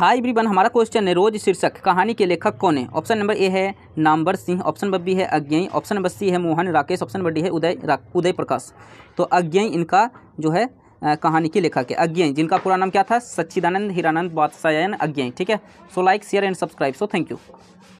हाय ब्रीबन हमारा क्वेश्चन है रोज शीर्षक कहानी के लेखक कौन है ऑप्शन नंबर ए है Namvar Singh option number B है अज्ञाई ऑप्शन नंबर सी है Mohan Rakesh option number D है उदय उदय प्रकाश तो अज्ञाई इनका जो है आ, कहानी के लेखक है अज्ञाई जिनका पूरा नाम क्या था सच्चिदानंद हिरानंद बादशायन अज्ञाई ठीक है so like share and subscribe so thank you